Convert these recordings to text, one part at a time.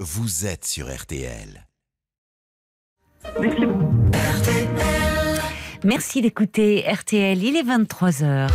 Vous êtes sur RTL. Merci d'écouter RTL, il est 23h.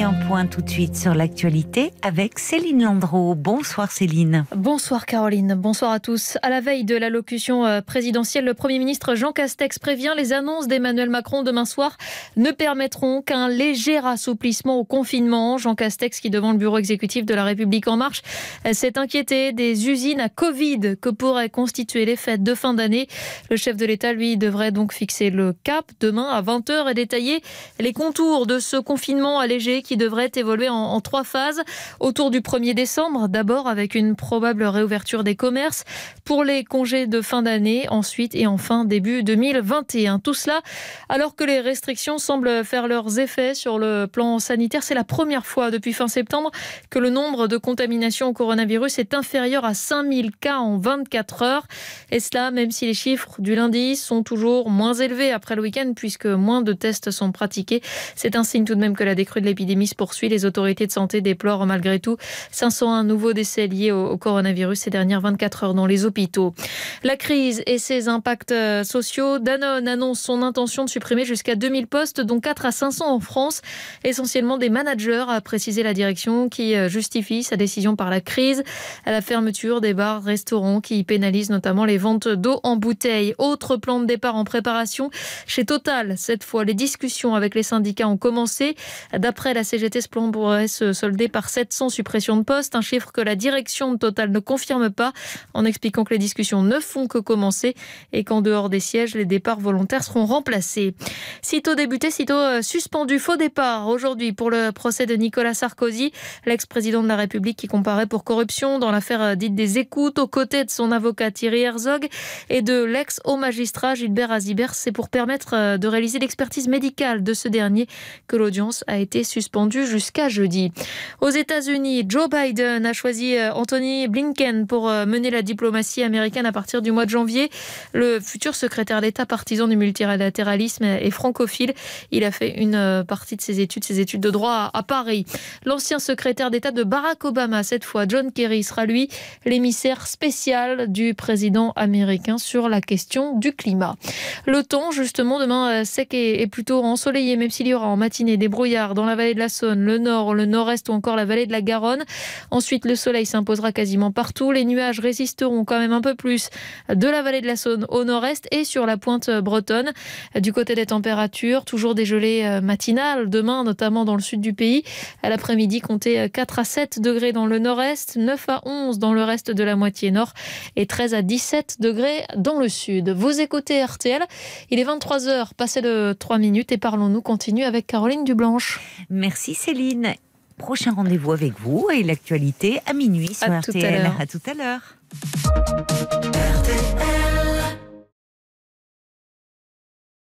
un point tout de suite sur l'actualité avec Céline Landreau. Bonsoir Céline. Bonsoir Caroline, bonsoir à tous. À la veille de l'allocution euh, présidentielle, le Premier ministre Jean Castex prévient les annonces d'Emmanuel Macron demain soir ne permettront qu'un léger assouplissement au confinement. Jean Castex, qui devant le bureau exécutif de la République en marche, euh, s'est inquiété des usines à Covid que pourraient constituer les fêtes de fin d'année. Le chef de l'État, lui, devrait donc fixer le cap demain à 20h et détailler les contours de ce confinement allégé qui devrait évoluer en, en trois phases autour du 1er décembre, d'abord avec une probable réouverture des commerces pour les congés de fin d'année, ensuite et enfin début 2021. Tout cela alors que les restrictions semblent faire leurs effets sur le plan sanitaire. C'est la première fois depuis fin septembre que le nombre de contaminations au coronavirus est inférieur à 5000 cas en 24 heures. Et cela même si les chiffres du lundi sont toujours moins élevés après le week-end puisque moins de tests sont pratiqués. C'est un signe tout de même que la décrue de l'épidémie L'épidémie poursuit. Les autorités de santé déplorent malgré tout 501 nouveaux décès liés au, coronavirus ces dernières 24 heures dans les hôpitaux. La crise et ses impacts euh, sociaux. Danone annonce son intention de supprimer jusqu'à 2000 postes, dont 4 à 500 en France, essentiellement des managers, a précisé la direction qui euh, justifie sa décision par la crise, à la fermeture des bars, restaurants qui pénalisent notamment les ventes d'eau en bouteille. Autre plan de départ en préparation chez Total. Cette fois, les discussions avec les syndicats ont commencé. D'après la CGT se pourrait se solder par 700 suppressions de postes, un chiffre que la direction de Total ne confirme pas en expliquant que les discussions ne font que commencer et qu'en dehors des sièges, les départs volontaires seront remplacés. Sitôt débuté, sitôt euh, suspendu, faux départ aujourd'hui pour le procès de Nicolas Sarkozy, l'ex-président de la République qui comparait pour corruption dans l'affaire euh, dite des écoutes aux côtés de son avocat Thierry Herzog et de l'ex-haut magistrat Gilbert Azibert. C'est pour permettre euh, de réaliser l'expertise médicale de ce dernier que l'audience a été suspendue suspendu jusqu'à jeudi. Aux États-Unis, Joe Biden a choisi euh, Anthony Blinken pour euh, mener la diplomatie américaine à partir du mois de janvier. Le futur secrétaire d'État partisan du multilatéralisme et francophile, il a fait une euh, partie de ses études, ses études de droit à Paris. L'ancien secrétaire d'État de Barack Obama, cette fois John Kerry, sera lui l'émissaire spécial du président américain sur la question du climat. Le temps, justement, demain sec et plutôt ensoleillé, même s'il y aura en matinée des brouillards dans la vallée de la Saône, le nord, le nord-est ou encore la vallée de la Garonne. Ensuite, le soleil s'imposera quasiment partout. Les nuages résisteront quand même un peu plus de la vallée de la Saône au nord-est et sur la pointe bretonne. Du côté des températures, toujours des gelées euh, matinales demain, notamment dans le sud du pays. À l'après-midi, comptez 4 euh, à 7 degrés dans le nord-est, 9 à 11 dans le reste de la moitié nord et 13 à 17 degrés dans le sud. Vous écoutez RTL. Il est 23h, passé de 3 minutes et parlons-nous continue avec Caroline Dublanche. Merci Céline. Prochain rendez-vous avec vous et l'actualité à minuit sur RTL. A à, tout à l'heure.